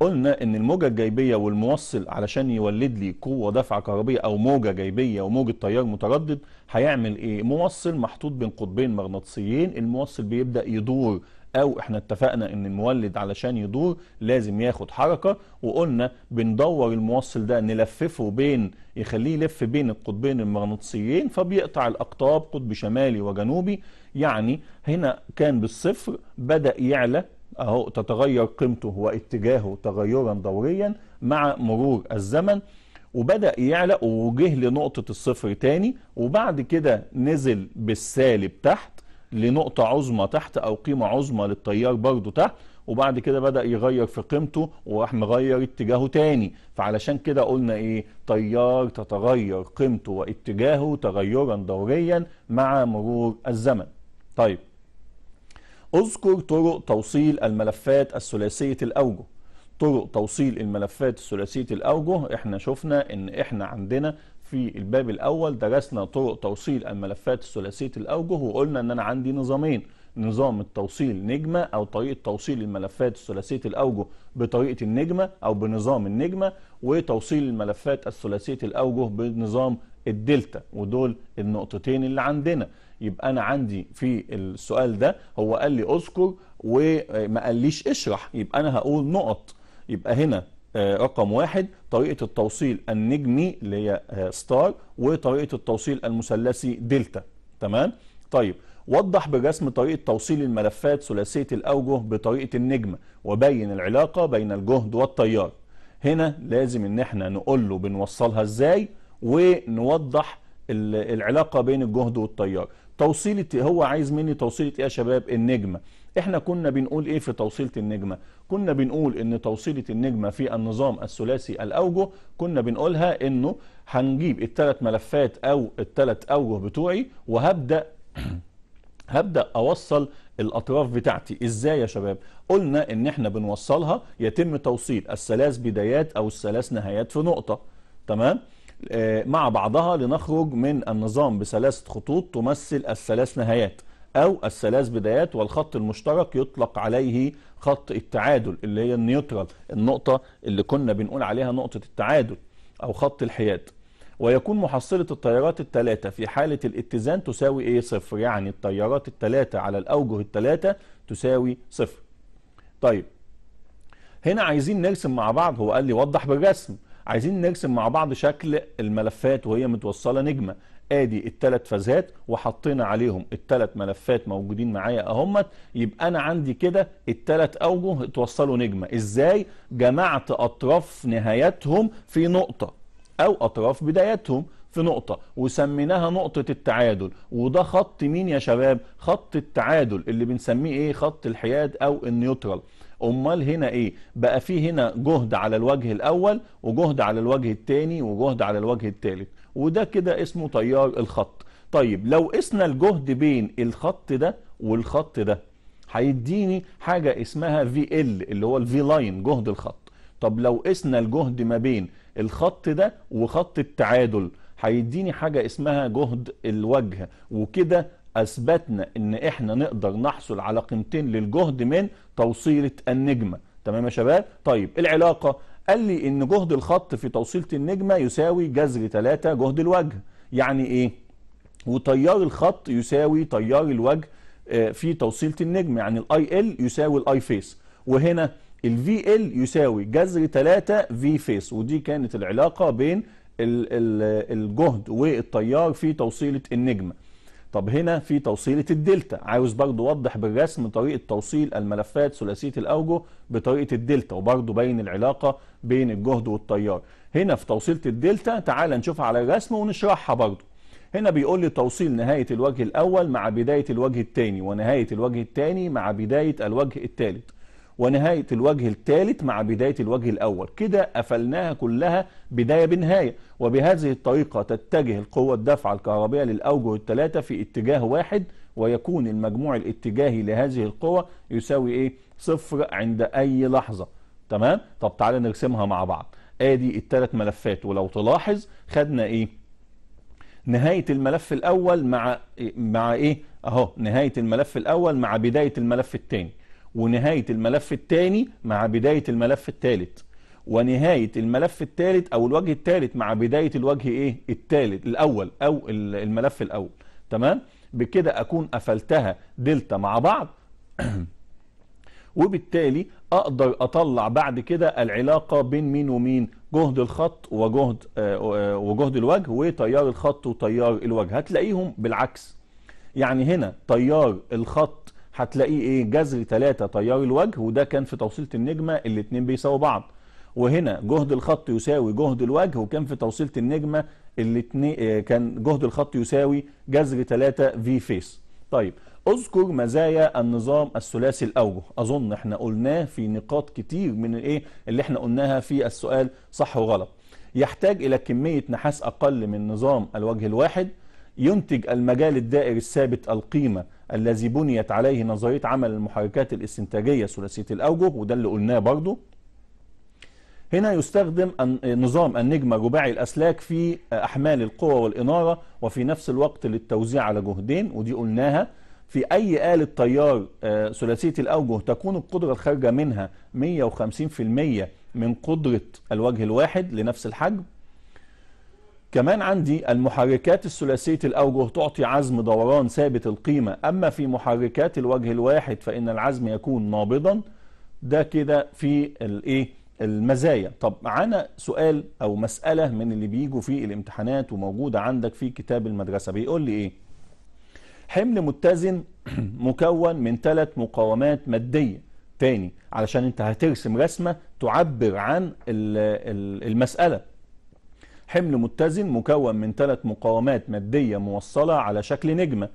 قلنا ان الموجة الجايبية والموصل علشان يولد لي قوة دفعة كهربية او موجة جايبية وموجة تيار متردد هيعمل ايه موصل محطوط بين قطبين مغناطيسيين الموصل بيبدأ يدور او احنا اتفقنا ان المولد علشان يدور لازم ياخد حركة وقلنا بندور الموصل ده نلففه بين يخليه يلف بين القطبين المغناطيسيين فبيقطع الاقطاب قطب شمالي وجنوبي يعني هنا كان بالصفر بدأ يعلى اهو تتغير قيمته واتجاهه تغيرا دوريا مع مرور الزمن وبدأ يعلى ووجه لنقطة الصفر تاني وبعد كده نزل بالسالب تحت لنقطة عظمى تحت أو قيمة عظمى للتيار برضه تحت وبعد كده بدأ يغير في قيمته وراح مغير اتجاهه تاني فعلشان كده قلنا ايه تيار تتغير قيمته واتجاهه تغيرا دوريا مع مرور الزمن طيب اذكر طرق توصيل الملفات الثلاثية الأوجه طرق توصيل الملفات الثلاثية الأوجه احنا شفنا ان احنا عندنا في الباب الأول درسنا طرق توصيل الملفات ثلاثية الأوجه وقلنا أن أنا عندي نظامين نظام التوصيل نجمة أو طريقة توصيل الملفات الثلاثية الأوجه بطريقة النجمة أو بنظام النجمة وتوصيل الملفات الثلاثية الأوجه بنظام الدلتا ودول النقطتين اللي عندنا يبقى أنا عندي في السؤال ده هو قال لي أذكر وما قاليش اشرح يبقى أنا هقول نقط يبقى هنا آه، رقم واحد طريقة التوصيل النجمي اللي هي آه، ستار وطريقة التوصيل المثلثي دلتا تمام طيب وضح بالرسم طريقة توصيل الملفات ثلاثية الأوجه بطريقة النجمة وبين العلاقة بين الجهد والتيار هنا لازم ان احنا نقول له بنوصلها ازاي ونوضح العلاقة بين الجهد والتيار توصيلة هو عايز مني توصيلة ايه يا شباب النجمة احنا كنا بنقول ايه في توصيلة النجمة كنا بنقول ان توصيلة النجمة في النظام الثلاثي الاوجه كنا بنقولها انه هنجيب الثلاث ملفات او الثلاث اوجه بتوعي وهبدأ [clears throat] هبدأ اوصل الاطراف بتاعتي ازاي يا شباب قلنا ان احنا بنوصلها يتم توصيل الثلاث بدايات او الثلاث نهايات في نقطة تمام آه، مع بعضها لنخرج من النظام بثلاث خطوط تمثل الثلاث نهايات أو الثلاث بدايات والخط المشترك يطلق عليه خط التعادل اللي هي النيوترال النقطة اللي كنا بنقول عليها نقطة التعادل أو خط الحياد ويكون محصلة التيارات الثلاثة في حالة الاتزان تساوي ايه صفر يعني التيارات الثلاثة على الأوجه الثلاثة تساوي صفر طيب هنا عايزين نرسم مع بعض هو قال لي وضح بالرسم عايزين نرسم مع بعض شكل الملفات وهي متوصلة نجمة ادي الثلاث فازات وحطينا عليهم الثلاث ملفات موجودين معايا اهمت يبقى انا عندي كده الثلاث اوجه توصلوا نجمه ازاي جمعت اطراف نهاياتهم في نقطه او اطراف بداياتهم في نقطة وسميناها نقطة التعادل وده خط مين يا شباب خط التعادل اللي بنسميه ايه خط الحياد او النيوترال امال هنا ايه بقى في هنا جهد على الوجه الاول وجهد على الوجه الثاني وجهد على الوجه الثالث وده كده اسمه تيار الخط طيب لو قسنا الجهد بين الخط ده والخط ده هيديني حاجة اسمها في ال اللي هو الفي لاين جهد الخط طب لو قسنا الجهد ما بين الخط ده وخط التعادل هيديني حاجة اسمها جهد الوجه وكده أثبتنا إن إحنا نقدر نحصل على قيمتين للجهد من توصيلة النجمة تمام يا شباب؟ طيب العلاقة قال لي ان جهد الخط في توصيله النجمه يساوي جذر 3 جهد الوجه يعني ايه وتيار الخط يساوي تيار الوجه آه، في توصيله النجم يعني الاي ال يساوي الاي فيس وهنا الفي ال يساوي جذر 3 في فيس ودي كانت العلاقه بين الجهد والتيار في توصيله النجمه طب هنا في توصيله الدلتا عاوز برضو اوضح بالرسم طريقه توصيل الملفات ثلاثيه الاوجه بطريقه الدلتا وبرضو بين العلاقه بين الجهد والتيار هنا في توصيله الدلتا تعال نشوفها على الرسم ونشرحها برضو هنا بيقول لي توصيل نهايه الوجه الاول مع بدايه الوجه الثاني ونهايه الوجه الثاني مع بدايه الوجه الثالث ونهاية الوجه الثالث مع بداية الوجه الأول كده قفلناها كلها بداية بنهاية وبهذه الطريقة تتجه القوة الدفع الكهربية للأوجه الثلاثة في اتجاه واحد ويكون المجموع الاتجاهي لهذه القوة يساوي ايه صفر عند أي لحظة تمام طب تعالى نرسمها مع بعض ادي الثلاث ملفات ولو تلاحظ خدنا ايه نهاية الملف الأول مع إيه؟ مع إيه؟ أهو نهاية الملف الأول مع بداية الملف الثاني ونهاية الملف الثاني مع بداية الملف الثالث ونهاية الملف الثالث أو الوجه الثالث مع بداية الوجه إيه الثالث الأول أو الملف الأول تمام بكده أكون قفلتها دلتا مع بعض [clears throat] وبالتالي أقدر أطلع بعد كده العلاقة بين مين ومين جهد الخط وجهد آه وجهد الوجه وتيار الخط وتيار الوجه هتلاقيهم بالعكس يعني هنا تيار الخط هتلاقيه ايه جذر 3 تيار الوجه وده كان في توصيله النجمه الاثنين بيساووا بعض وهنا جهد الخط يساوي جهد الوجه وكان في توصيله النجمه الاثنين آه، كان جهد الخط يساوي جذر 3 في فيس طيب اذكر مزايا النظام الثلاثي الاوجه اظن احنا قلناه في نقاط كتير من الايه اللي احنا قلناها في السؤال صح وغلط يحتاج الى كميه نحاس اقل من نظام الوجه الواحد ينتج المجال الدائري الثابت القيمة الذي بنيت عليه نظرية عمل المحركات الاستنتاجية ثلاثية الأوجه وده اللي قلناه برضه هنا يستخدم نظام النجمة رباعي الأسلاك في أحمال القوى والإنارة وفي نفس الوقت للتوزيع على جهدين ودي قلناها في أي آلة طيار آه، ثلاثية الأوجه تكون القدرة الخارجة منها 150% من قدرة الوجه الواحد لنفس الحجم كمان عندي المحركات الثلاثية الأوجه تعطي عزم دوران ثابت القيمة أما في محركات الوجه الواحد فإن العزم يكون نابضا ده كده في الايه المزايا طب معانا سؤال أو مسألة من اللي بيجوا في الامتحانات وموجودة عندك في كتاب المدرسة بيقول لي إيه حمل متزن [clears throat] مكون من ثلاث مقاومات مادية تاني علشان انت هترسم رسمة تعبر عن المسألة حمل متزن مكون من ثلاث مقاومات مادية موصلة على شكل نجمة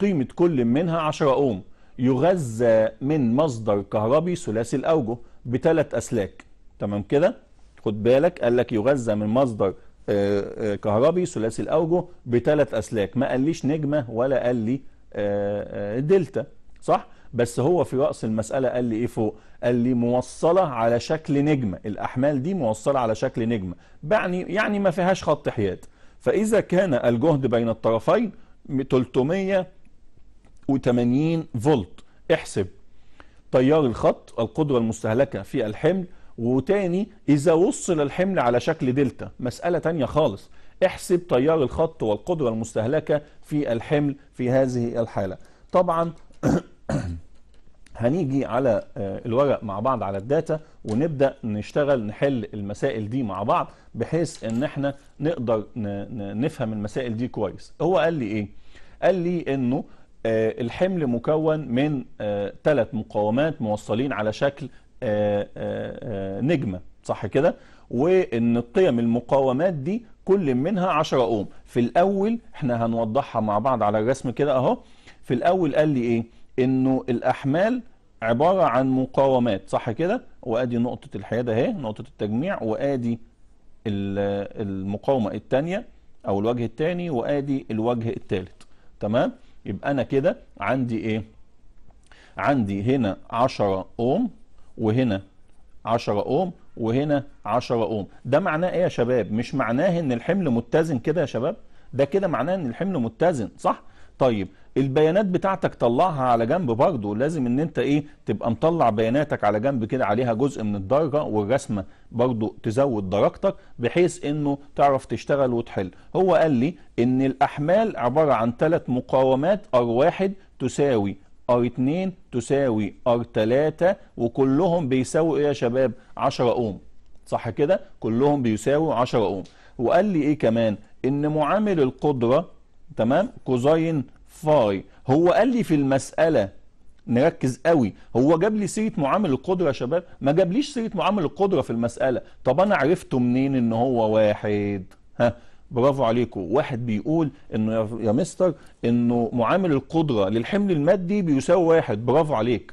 قيمة كل منها 10 أوم يغذى من مصدر كهربي ثلاثي الأوجه بثلاث أسلاك تمام كده خد بالك قال لك يغذى من مصدر آه، آه، كهربي ثلاثي الأوجه بثلاث أسلاك ما قاليش نجمة ولا قال لي آه، دلتا صح بس هو في رأس المسألة قال لي إيه فوق قال لي موصلة على شكل نجمة الأحمال دي موصلة على شكل نجمة يعني, يعني ما فيهاش خط حياد فإذا كان الجهد بين الطرفين 380 فولت احسب تيار الخط القدرة المستهلكة في الحمل وتاني إذا وصل الحمل على شكل دلتا مسألة تانية خالص احسب تيار الخط والقدرة المستهلكة في الحمل في هذه الحالة طبعا [clears throat] هنيجي على آه، الورق مع بعض على الداتا ونبدا نشتغل نحل المسائل دي مع بعض بحيث ان احنا نقدر نفهم المسائل دي كويس هو قال لي ايه قال لي انه آه، الحمل مكون من ثلاث آه، مقاومات موصلين على شكل نجمه صح كده وان قيم المقاومات دي كل منها 10 اوم في الاول احنا هنوضحها مع بعض على الرسم كده اهو في الاول قال لي ايه انه الاحمال عباره عن مقاومات صح كده وادي نقطه الحياده اهي نقطه التجميع وادي المقاومه الثانيه او الوجه الثاني وادي الوجه الثالث تمام يبقى انا كده عندي ايه عندي هنا 10 اوم وهنا 10 اوم وهنا 10 اوم ده معناه ايه يا شباب مش معناه ان الحمل متزن كده يا شباب ده كده معناه ان الحمل متزن صح طيب البيانات بتاعتك طلعها على جنب برضه لازم ان انت ايه تبقى مطلع بياناتك على جنب كده عليها جزء من الدرجه والرسمه برضه تزود درجتك بحيث انه تعرف تشتغل وتحل هو قال لي ان الاحمال عباره عن ثلاث مقاومات ار1 تساوي ار2 تساوي ار3 وكلهم بيساووا ايه يا شباب 10 اوم صح كده كلهم بيساووا 10 اوم وقال لي ايه كمان ان معامل القدره تمام كوزين فاي هو قال لي في المسألة نركز قوي هو جاب لي سيره معامل القدره يا شباب ما جابليش سيره معامل القدره في المساله طب انا عرفته منين ان هو واحد ها برافو عليكم واحد بيقول انه يا مستر انه معامل القدره للحمل المادي بيساوي واحد برافو عليك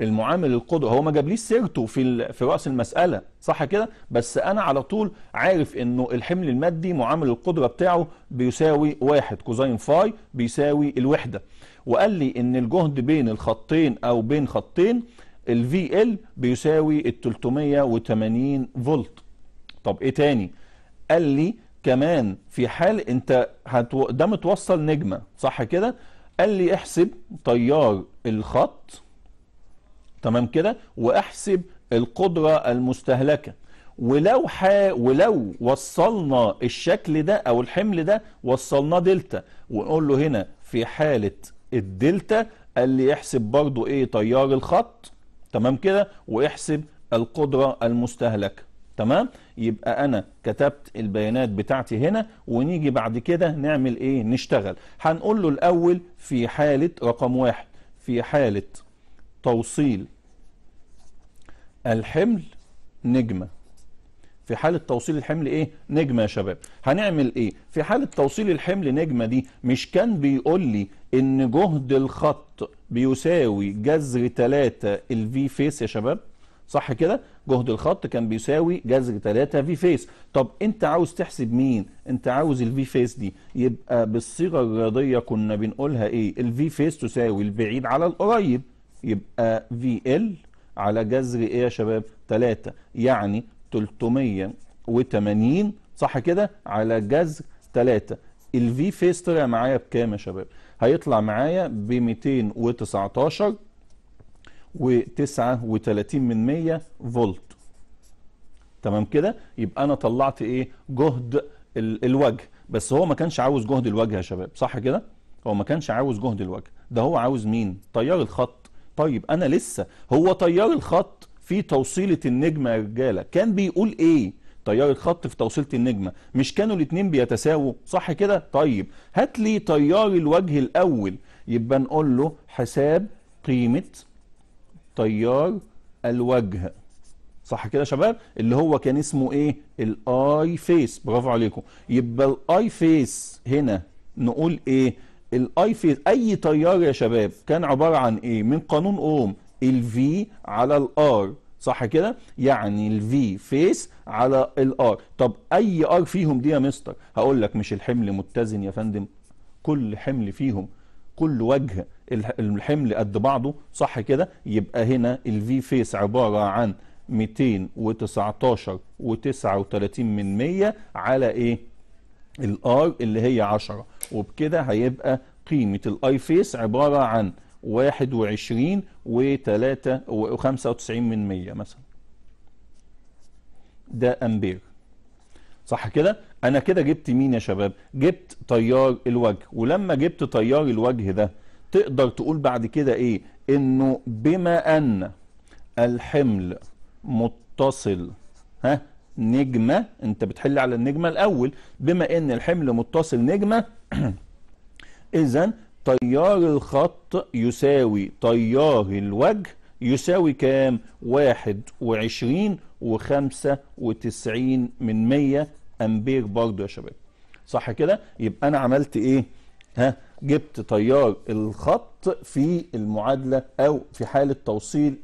المعامل القدوه هو ما جابليش سيرته في في راس المساله صح كده بس انا على طول عارف انه الحمل المادي معامل القدره بتاعه بيساوي واحد كوزين فاي بيساوي الوحده وقال لي ان الجهد بين الخطين او بين خطين الفي ال بيساوي ال 380 فولت طب ايه تاني قال لي كمان في حال انت هتو... ده متوصل نجمه صح كده قال لي احسب تيار الخط تمام كده واحسب القدرة المستهلكة ولو ح... ولو وصلنا الشكل ده او الحمل ده وصلناه دلتا ونقول له هنا في حالة الدلتا قال لي احسب برضو ايه تيار الخط تمام كده واحسب القدرة المستهلكة تمام يبقى انا كتبت البيانات بتاعتي هنا ونيجي بعد كده نعمل ايه نشتغل هنقول له الاول في حالة رقم واحد في حالة توصيل الحمل نجمة في حالة توصيل الحمل ايه نجمة يا شباب هنعمل ايه في حالة توصيل الحمل نجمة دي مش كان بيقول لي ان جهد الخط بيساوي جذر 3 الفي فيس يا شباب صح كده جهد الخط كان بيساوي جذر 3 في فيس طب انت عاوز تحسب مين انت عاوز الفي فيس دي يبقى بالصيغه الرياضيه كنا بنقولها ايه الفي فيس تساوي البعيد على القريب يبقى في ال على جذر ايه يا شباب 3 يعني 380 صح كده على جذر 3 الفي فيس طلع معايا بكام يا شباب هيطلع معايا ب 219 و39 من 100 فولت تمام كده يبقى انا طلعت ايه جهد الوجه بس هو ما كانش عاوز جهد الوجه يا شباب صح كده هو ما كانش عاوز جهد الوجه ده هو عاوز مين تيار الخط طيب انا لسه هو تيار الخط في توصيله النجمه يا رجاله كان بيقول ايه تيار الخط في توصيله النجمه مش كانوا الاثنين بيتساووا صح كده طيب هات لي تيار الوجه الاول يبقى نقول له حساب قيمه تيار الوجه صح كده يا شباب اللي هو كان اسمه ايه الاي فيس برافو عليكم يبقى الاي فيس هنا نقول ايه الاي فيز اي تيار يا شباب كان عباره عن ايه من قانون اوم الفي على الار صح كده يعني الفي فيس على الار طب اي ار فيهم دي يا مستر هقول لك مش الحمل متزن يا فندم كل حمل فيهم كل وجه الحمل قد بعضه صح كده يبقى هنا الفي فيس عباره عن 219.39 من 100 على ايه الار اللي هي 10 وبكده هيبقى قيمه الاي فيس عباره عن 21 و3 و95 من 100 مثلا ده امبير صح كده انا كده جبت مين يا شباب جبت تيار الوجه ولما جبت تيار الوجه ده تقدر تقول بعد كده ايه انه بما ان الحمل متصل ها نجمة انت بتحل على النجمة الاول بما ان الحمل متصل نجمة [clears throat] اذا تيار الخط يساوي تيار الوجه يساوي كام واحد وعشرين وخمسة وتسعين من مية امبير برضو يا شباب صح كده يبقى انا عملت ايه ها جبت تيار الخط في المعادلة او في حالة توصيل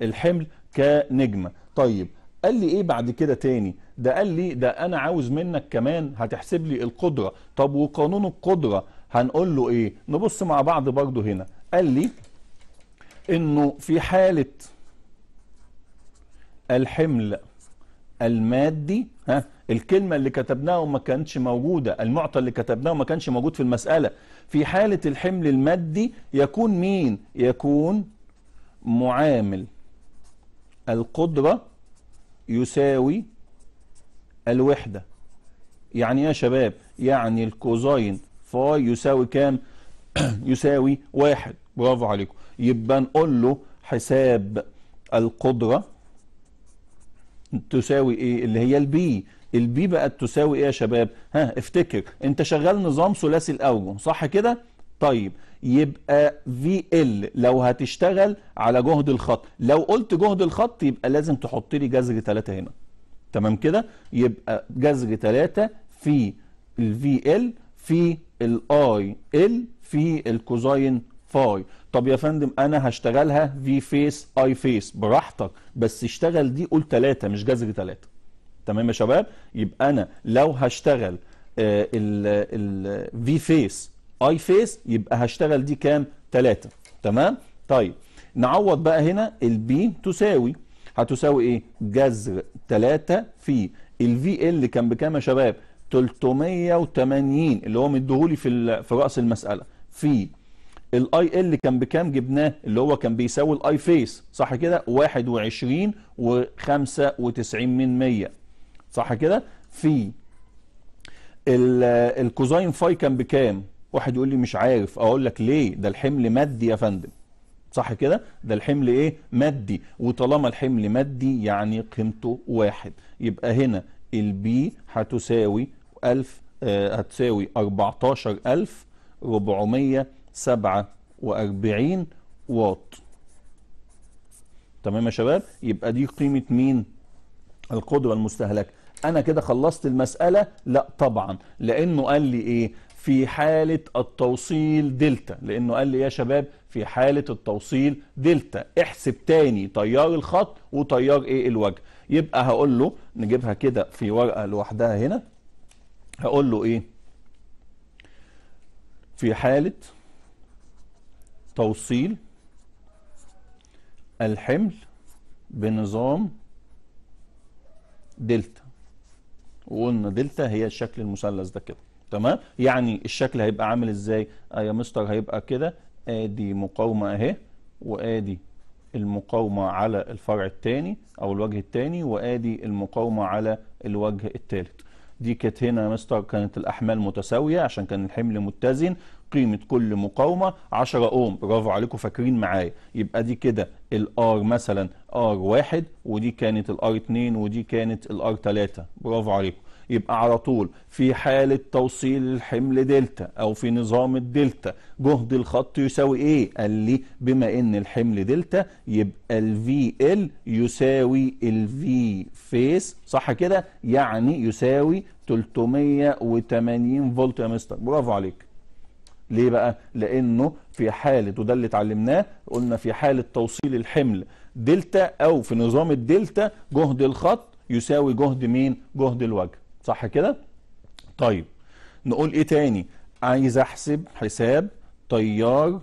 الحمل كنجمة طيب قال لي ايه بعد كده تاني ده قال لي ده انا عاوز منك كمان هتحسب لي القدرة طب وقانون القدرة هنقول له ايه نبص مع بعض برضه هنا قال لي انه في حالة الحمل المادي ها الكلمة اللي كتبناها وما كانتش موجودة المعطى اللي كتبناه وما كانش موجود في المسألة في حالة الحمل المادي يكون مين يكون معامل القدرة يساوي الوحدة يعني يا شباب يعني الكوزاين فاي يساوي كام [clears throat] يساوي واحد برافو عليكم يبقى نقول له حساب القدرة تساوي ايه اللي هي البي البي بقت تساوي ايه يا شباب ها افتكر انت شغال نظام ثلاثي الاوجه صح كده طيب يبقى في ال لو هتشتغل على جهد الخط لو قلت جهد الخط يبقى لازم تحط لي جذر 3 هنا تمام كده يبقى جذر 3 في الفي ال في الاي ال في الكوزاين فاي طب يا فندم انا هشتغلها في فيس اي فيس براحتك بس اشتغل دي قول 3 مش جذر 3 تمام يا شباب يبقى انا لو هشتغل آه، ال ال في فيس اي فيس يبقى هشتغل دي كام 3 تمام طيب نعوض بقى هنا البي تساوي هتساوي ايه جذر 3 في الفي ال كان بكام يا شباب 380 اللي هو مديهولي في في راس المساله في الاي ال كان بكام جبناه اللي هو كان بيساوي الاي فيس صح كده 21 و95 من 100 صح كده في الكوزاين فاي كان بكام واحد يقول لي مش عارف اقول لك ليه ده الحمل مادي يا فندم صح كده ده الحمل ايه مادي وطالما الحمل مادي يعني قيمته واحد يبقى هنا البي هتساوي 1000 آه هتساوي 14447 واط تمام يا شباب يبقى دي قيمه مين القدره المستهلكه انا كده خلصت المساله لا طبعا لانه قال لي ايه في حالة التوصيل دلتا لأنه قال لي يا شباب في حالة التوصيل دلتا احسب تاني تيار الخط وتيار ايه الوجه يبقى هقول له نجيبها كده في ورقة لوحدها هنا هقول له ايه في حالة توصيل الحمل بنظام دلتا وقلنا دلتا هي الشكل المثلث ده كده تمام يعني الشكل هيبقى عامل ازاي آه يا مستر هيبقى كده ادي مقاومه اهي وادي المقاومه على الفرع الثاني او الوجه الثاني وادي المقاومه على الوجه الثالث دي كانت هنا يا مستر كانت الاحمال متساويه عشان كان الحمل متزن قيمه كل مقاومه 10 اوم برافو عليكم فاكرين معايا يبقى دي كده الار مثلا ار 1 ودي كانت الار 2 ودي كانت الار 3 برافو عليكم يبقى على طول في حالة توصيل الحمل دلتا أو في نظام الدلتا جهد الخط يساوي إيه؟ قال لي بما إن الحمل دلتا يبقى الفي ال يساوي الفي فيس صح كده؟ يعني يساوي 380 فولت يا مستر برافو عليك ليه بقى؟ لأنه في حالة وده اللي اتعلمناه قلنا في حالة توصيل الحمل دلتا أو في نظام الدلتا جهد الخط يساوي جهد مين؟ جهد الوجه صح كده طيب نقول ايه تاني عايز احسب حساب تيار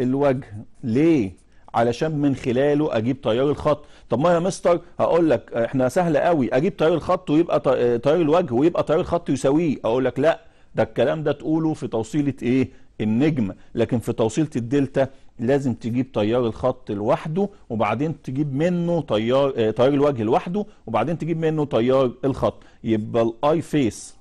الوجه ليه علشان من خلاله اجيب تيار الخط طب ما يا مستر هقول لك احنا سهله قوي اجيب تيار الخط ويبقى تيار الوجه ويبقى تيار الخط يساويه اقول لك لا ده الكلام ده تقوله في توصيله ايه النجم لكن في توصيله الدلتا لازم تجيب تيار الخط لوحده وبعدين تجيب منه تيار آه، تيار الوجه لوحده وبعدين تجيب منه تيار الخط يبقى الاي فيس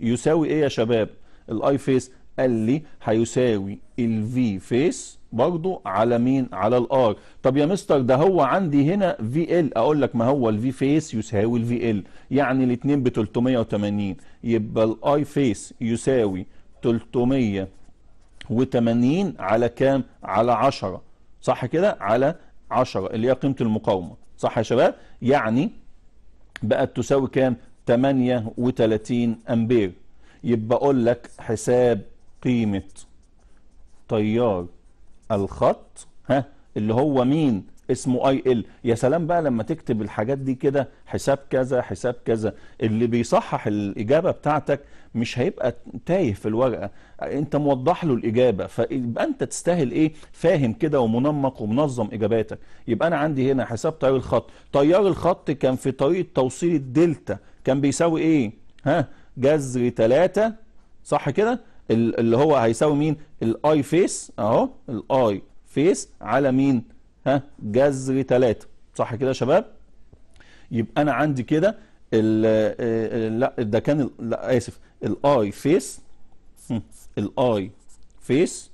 يساوي ايه يا شباب الاي فيس قال لي هيساوي الفي فيس برضو على مين على الار طب يا مستر ده هو عندي هنا في ال اقول لك ما هو الفي فيس يساوي الفي ال يعني الاثنين ب 380 يبقى الاي فيس يساوي 380 على كام على 10 صح كده على 10 اللي هي قيمه المقاومه صح يا شباب يعني بقت تساوي كام 38 امبير يبقى اقول لك حساب قيمه تيار الخط ها اللي هو مين اسمه اي ال يا سلام بقى لما تكتب الحاجات دي كده حساب كذا حساب كذا اللي بيصحح الاجابه بتاعتك مش هيبقى تايه في الورقه انت موضح له الاجابه فيبقى انت تستاهل ايه فاهم كده ومنمق ومنظم اجاباتك يبقى انا عندي هنا حساب تيار الخط تيار الخط كان في طريقه توصيل الدلتا كان بيساوي ايه ها جذر 3 صح كده اللي هو هيساوي مين الاي فيس اهو الاي فيس على مين جذر 3 صح كده يا شباب يبقى انا عندي كده آه، آه، لا ده كان لا اسف الاي فيس الاي فيس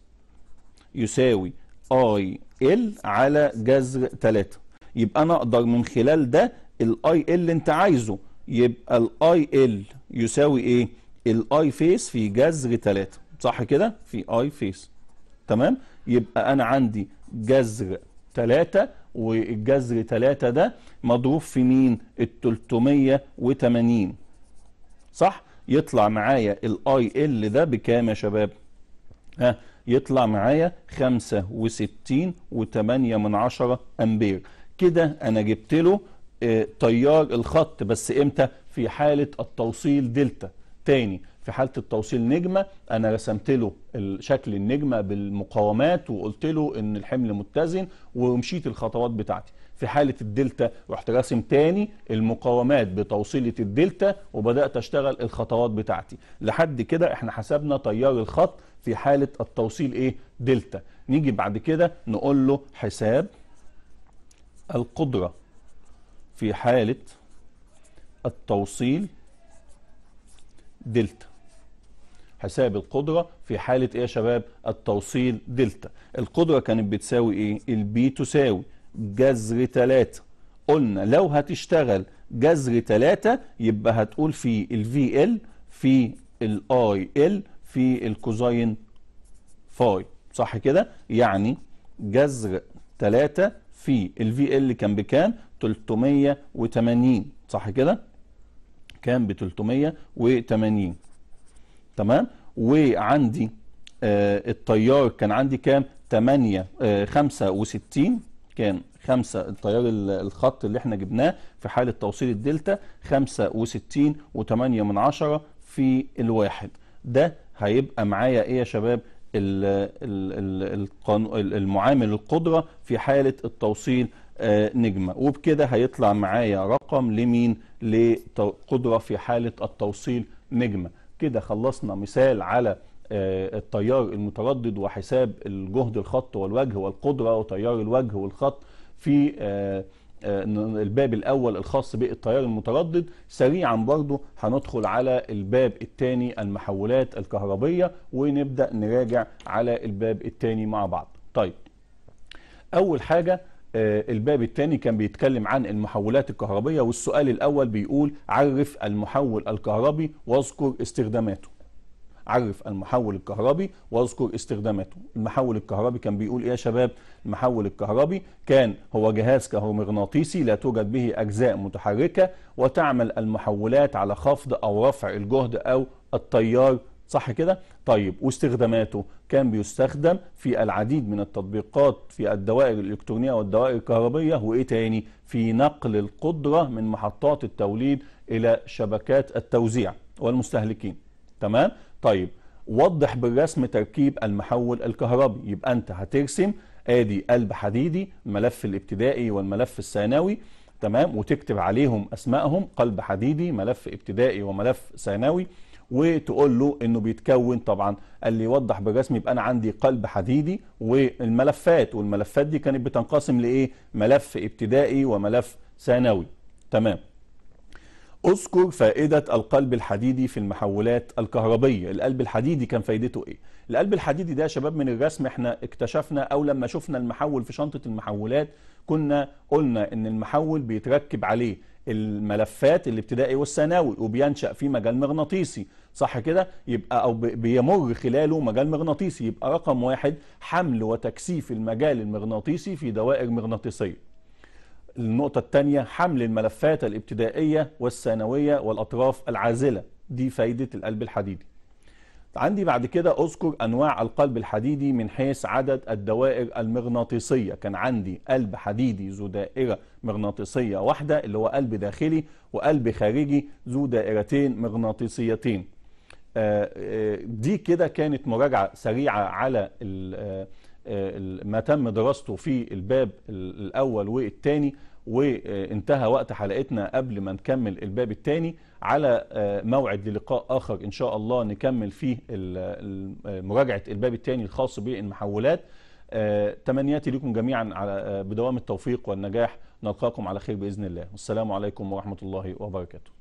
يساوي اي ال على جذر 3 يبقى انا اقدر من خلال ده الاي ال اللي انت عايزه يبقى الاي ال يساوي ايه الاي فيس في جذر 3 صح كده في اي فيس تمام يبقى انا عندي جذر 3 والجذر 3 ده مضروب في مين ال 380 صح يطلع معايا الاي ال ده بكام يا شباب ها يطلع معايا 65 و8 من 10 امبير كده انا جبت له آه، تيار الخط بس امتى في حالة التوصيل دلتا تاني في حاله التوصيل نجمه انا رسمت له شكل النجمه بالمقاومات وقلت له ان الحمل متزن ومشيت الخطوات بتاعتي في حاله الدلتا رحت راسم تاني المقاومات بتوصيله الدلتا وبدات اشتغل الخطوات بتاعتي لحد كده احنا حسبنا تيار الخط في حاله التوصيل ايه دلتا نيجي بعد كده نقول له حساب القدره في حاله التوصيل دلتا حساب القدرة في حالة ايه يا شباب التوصيل دلتا القدرة كانت بتساوي ايه البي تساوي جذر 3 قلنا لو هتشتغل جذر 3 يبقى هتقول في الفي ال في الاي ال في الكوزين فاي صح كده يعني جذر 3 في الفي ال كان بكام 380 صح كده كان ب 380 تمام وعندي آه التيار كان عندي كام 8 آه 65 كان 5 التيار الخط اللي احنا جبناه في حالة توصيل الدلتا 65 و8 من 10 في الواحد ده هيبقى معايا ايه يا شباب ال ال ال المعامل القدرة في حالة التوصيل آه نجمة وبكده هيطلع معايا رقم لمين لقدرة في حالة التوصيل نجمة كده خلصنا مثال على آه، التيار المتردد وحساب الجهد الخط والوجه والقدرة وتيار الوجه والخط في آه، آه، الباب الأول الخاص بالتيار المتردد سريعا برضو هندخل على الباب الثاني المحولات الكهربية ونبدأ نراجع على الباب الثاني مع بعض طيب أول حاجة آه، الباب الثاني كان بيتكلم عن المحولات الكهربية والسؤال الأول بيقول عرف المحول الكهربي واذكر استخداماته عرف المحول الكهربي واذكر استخداماته المحول الكهربي كان بيقول ايه يا شباب المحول الكهربي كان هو جهاز كهرومغناطيسي لا توجد به أجزاء متحركة وتعمل المحولات على خفض أو رفع الجهد أو التيار صح كده طيب واستخداماته كان بيستخدم في العديد من التطبيقات في الدوائر الإلكترونية والدوائر الكهربية وإيه تاني في نقل القدرة من محطات التوليد إلى شبكات التوزيع والمستهلكين تمام طيب وضح بالرسم تركيب المحول الكهربي يبقى أنت هترسم ادي قلب حديدي الملف الابتدائي والملف الثانوي تمام وتكتب عليهم اسمائهم قلب حديدي ملف ابتدائي وملف ثانوي وتقول له انه بيتكون طبعا اللي يوضح بجسمي يبقى انا عندي قلب حديدي والملفات والملفات دي كانت بتنقسم لايه ملف ابتدائي وملف ثانوي تمام اذكر فائدة القلب الحديدي في المحولات الكهربية القلب الحديدي كان فايدته ايه القلب الحديدي ده يا شباب من الرسم احنا اكتشفنا او لما شفنا المحول في شنطة المحولات كنا قلنا ان المحول بيتركب عليه الملفات الابتدائي والثانوي وبينشأ في مجال مغناطيسي صح كده يبقى أو بيمر خلاله مجال مغناطيسي يبقى رقم واحد حمل وتكثيف المجال المغناطيسي في دوائر مغناطيسية النقطة الثانية حمل الملفات الابتدائية والثانوية والأطراف العازلة دي فايدة القلب الحديدي عندي بعد كده أذكر أنواع القلب الحديدي من حيث عدد الدوائر المغناطيسية كان عندي قلب حديدي ذو دائرة مغناطيسية واحدة اللي هو قلب داخلي وقلب خارجي ذو دائرتين مغناطيسيتين آه، آه، دي كده كانت مراجعة سريعة على آه، ما تم دراسته في الباب الأول والثاني وانتهى وقت حلقتنا قبل ما نكمل الباب الثاني على آه، موعد للقاء آخر إن شاء الله نكمل فيه مراجعة الباب الثاني الخاص بالمحولات آه، تمنياتي لكم جميعا على آه، بدوام التوفيق والنجاح نلقاكم على خير بإذن الله والسلام عليكم ورحمة الله وبركاته